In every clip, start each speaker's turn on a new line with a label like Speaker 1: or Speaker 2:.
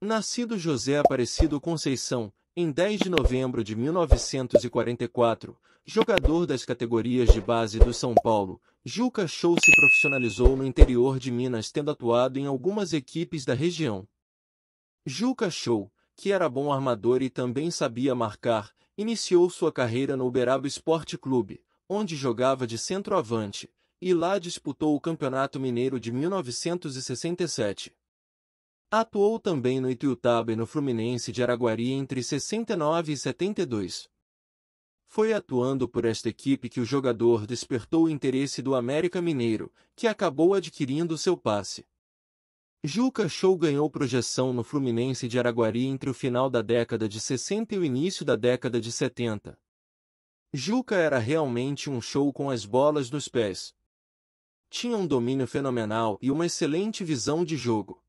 Speaker 1: Nascido José Aparecido Conceição, em 10 de novembro de 1944, jogador das categorias de base do São Paulo, Juca Show se profissionalizou no interior de Minas tendo atuado em algumas equipes da região. Juca Show, que era bom armador e também sabia marcar, iniciou sua carreira no Uberaba Esporte Clube, onde jogava de centroavante, e lá disputou o Campeonato Mineiro de 1967. Atuou também no Ituiutaba e no Fluminense de Araguari entre 69 e 72. Foi atuando por esta equipe que o jogador despertou o interesse do América Mineiro, que acabou adquirindo seu passe. Juca Show ganhou projeção no Fluminense de Araguari entre o final da década de 60 e o início da década de 70. Juca era realmente um show com as bolas nos pés. Tinha um domínio fenomenal e uma excelente visão de jogo.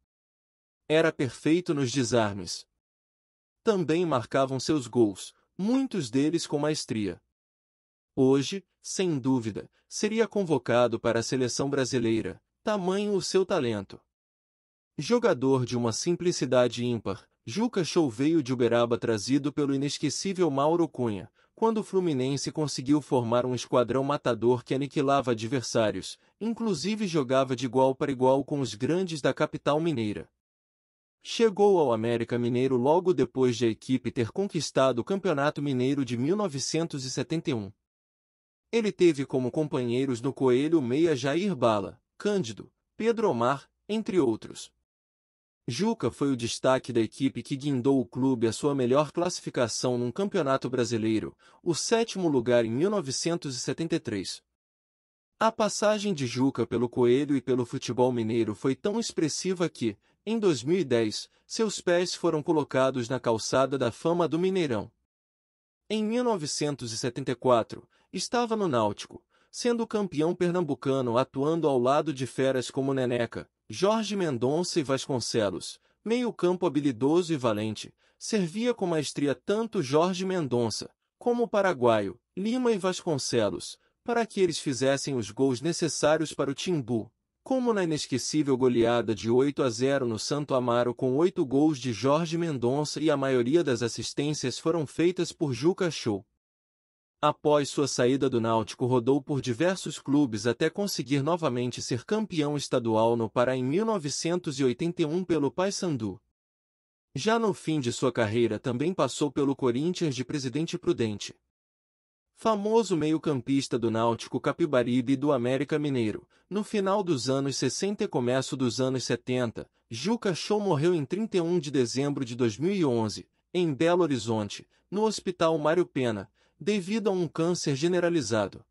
Speaker 1: Era perfeito nos desarmes. Também marcavam seus gols, muitos deles com maestria. Hoje, sem dúvida, seria convocado para a seleção brasileira, tamanho o seu talento. Jogador de uma simplicidade ímpar, Juca Show veio de Uberaba trazido pelo inesquecível Mauro Cunha, quando o Fluminense conseguiu formar um esquadrão matador que aniquilava adversários, inclusive jogava de igual para igual com os grandes da capital mineira. Chegou ao América Mineiro logo depois de a equipe ter conquistado o Campeonato Mineiro de 1971. Ele teve como companheiros no Coelho Meia Jair Bala, Cândido, Pedro Omar, entre outros. Juca foi o destaque da equipe que guindou o clube à sua melhor classificação num campeonato brasileiro, o sétimo lugar em 1973. A passagem de Juca pelo Coelho e pelo futebol mineiro foi tão expressiva que, em 2010, seus pés foram colocados na calçada da fama do Mineirão. Em 1974, estava no Náutico, sendo campeão pernambucano atuando ao lado de feras como Neneca, Jorge Mendonça e Vasconcelos, meio-campo habilidoso e valente, servia com maestria tanto Jorge Mendonça, como o paraguaio, Lima e Vasconcelos, para que eles fizessem os gols necessários para o Timbu, como na inesquecível goleada de 8 a 0 no Santo Amaro com oito gols de Jorge Mendonça e a maioria das assistências foram feitas por Juca Show. Após sua saída do Náutico rodou por diversos clubes até conseguir novamente ser campeão estadual no Pará em 1981 pelo Paysandu. Já no fim de sua carreira também passou pelo Corinthians de presidente prudente famoso meio-campista do Náutico Capibaribe e do América Mineiro. No final dos anos 60 e começo dos anos 70, Juca Show morreu em 31 de dezembro de 2011, em Belo Horizonte, no Hospital Mário Pena, devido a um câncer generalizado.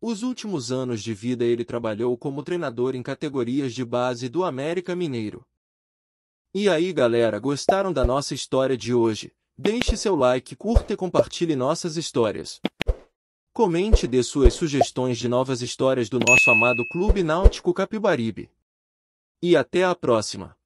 Speaker 1: Os últimos anos de vida ele trabalhou como treinador em categorias de base do América Mineiro. E aí galera, gostaram da nossa história de hoje? Deixe seu like, curta e compartilhe nossas histórias. Comente e dê suas sugestões de novas histórias do nosso amado Clube Náutico Capibaribe. E até a próxima!